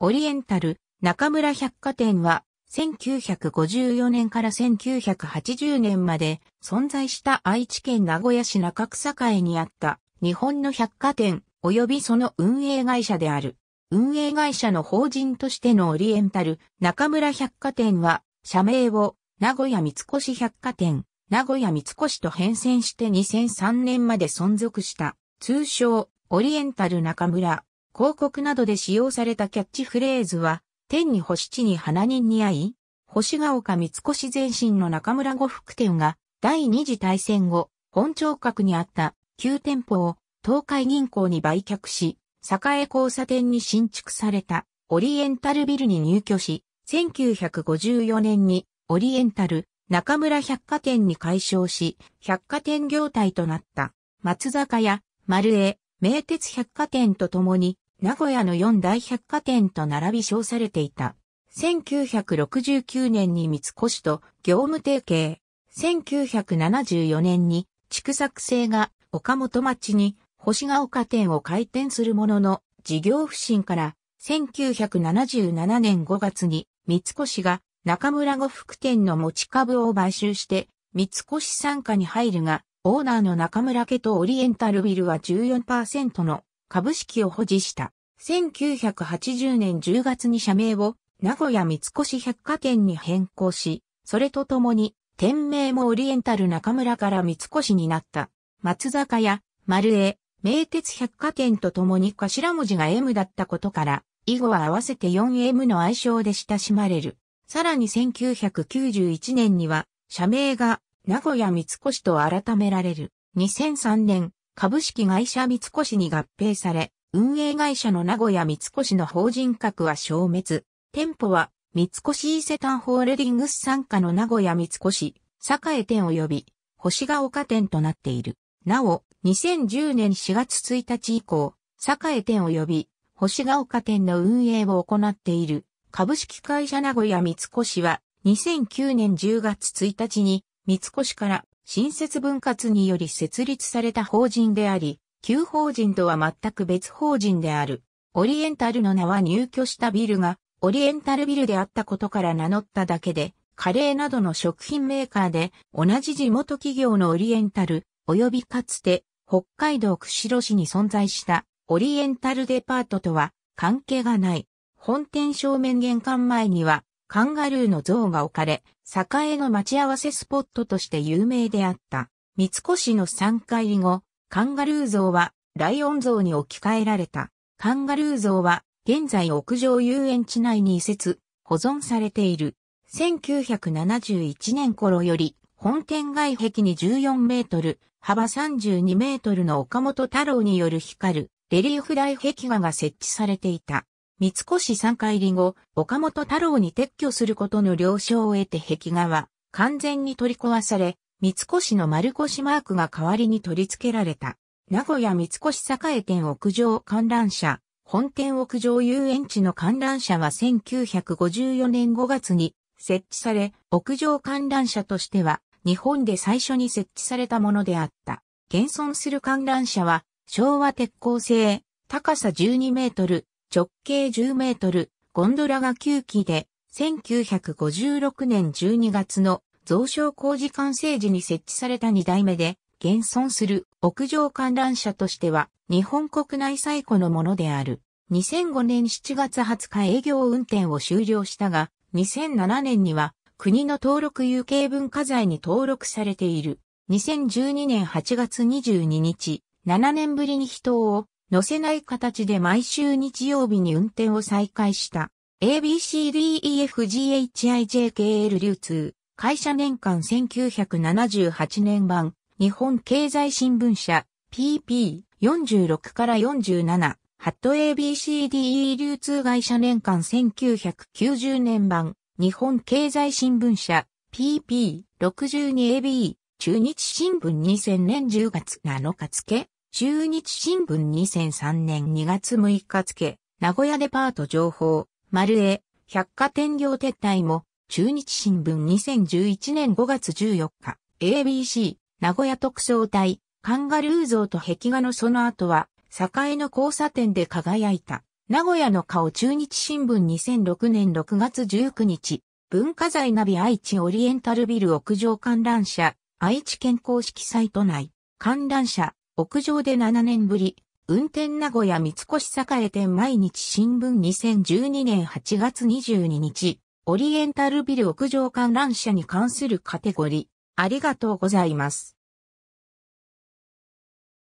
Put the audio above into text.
オリエンタル、中村百貨店は、1954年から1980年まで存在した愛知県名古屋市中草会にあった日本の百貨店及びその運営会社である。運営会社の法人としてのオリエンタル中村百貨店は社名を名古屋三越百貨店名古屋三越と変遷して2003年まで存続した通称オリエンタル中村広告などで使用されたキャッチフレーズは、天に星地に花人に会い、星が丘三越前身の中村呉服店が第二次大戦後、本庁閣にあった旧店舗を東海銀行に売却し、栄交差点に新築されたオリエンタルビルに入居し、1954年にオリエンタル中村百貨店に改称し、百貨店業態となった松坂屋、丸江、名鉄百貨店とともに名古屋の四大百貨店と並び称されていた。1969年に三越と業務提携。1974年に畜作製が岡本町に星ヶ丘店を開店するものの事業不振から1977年5月に三越が中村呉服店の持ち株を買収して三越参加に入るがオーナーの中村家とオリエンタルビルは14%の株式を保持した。1980年10月に社名を名古屋三越百貨店に変更し、それとともに店名もオリエンタル中村から三越になった。松坂屋、丸江、名鉄百貨店とともに頭文字が M だったことから、以後は合わせて 4M の愛称で親しまれる。さらに1991年には、社名が名古屋三越と改められる。2003年、株式会社三越に合併され、運営会社の名古屋三越の法人格は消滅。店舗は三越伊勢丹ホールディングス傘下の名古屋三越、栄店及び星ヶ丘店となっている。なお、2010年4月1日以降、栄店及び星ヶ丘店の運営を行っている株式会社名古屋三越は2009年10月1日に三越から新設分割により設立された法人であり、旧法人とは全く別法人である。オリエンタルの名は入居したビルが、オリエンタルビルであったことから名乗っただけで、カレーなどの食品メーカーで、同じ地元企業のオリエンタル、及びかつて、北海道釧路市に存在したオリエンタルデパートとは関係がない。本店正面玄関前にはカンガルーの像が置かれ、栄の待ち合わせスポットとして有名であった。三越の3階後、カンガルー像はライオン像に置き換えられた。カンガルー像は現在屋上遊園地内に移設、保存されている。1971年頃より本店外壁に14メートル、幅32メートルの岡本太郎による光るレリーフ台壁画が設置されていた。三越三回り後、岡本太郎に撤去することの了承を得て壁画は完全に取り壊され、三越の丸越マークが代わりに取り付けられた。名古屋三越栄店屋上観覧車、本店屋上遊園地の観覧車は1954年5月に設置され、屋上観覧車としては日本で最初に設置されたものであった。現存する観覧車は昭和鉄鋼製、高さ12メートル、直径10メートル、ゴンドラが9基で、1956年12月の増床工事完成時に設置された2代目で、現存する屋上観覧車としては日本国内最古のものである。2005年7月20日営業運転を終了したが、2007年には国の登録有形文化財に登録されている。2012年8月22日、7年ぶりに人を乗せない形で毎週日曜日に運転を再開した。ABCDEFGHIJKL 流通。会社年間1978年版、日本経済新聞社、PP46 から47、ハット ABCDE 流通会社年間1990年版、日本経済新聞社、PP62AB、中日新聞2000年10月7日付、中日新聞2003年2月6日付、名古屋デパート情報、丸 A、百貨店業撤退も、中日新聞2011年5月14日、ABC、名古屋特捜隊、カンガルー像と壁画のその後は、栄の交差点で輝いた。名古屋の顔中日新聞2006年6月19日、文化財ナビ愛知オリエンタルビル屋上観覧車、愛知県公式サイト内、観覧車、屋上で7年ぶり、運転名古屋三越栄店毎日新聞2012年8月22日、オリエンタルビル屋上観覧車に関するカテゴリー。ありがとうございます。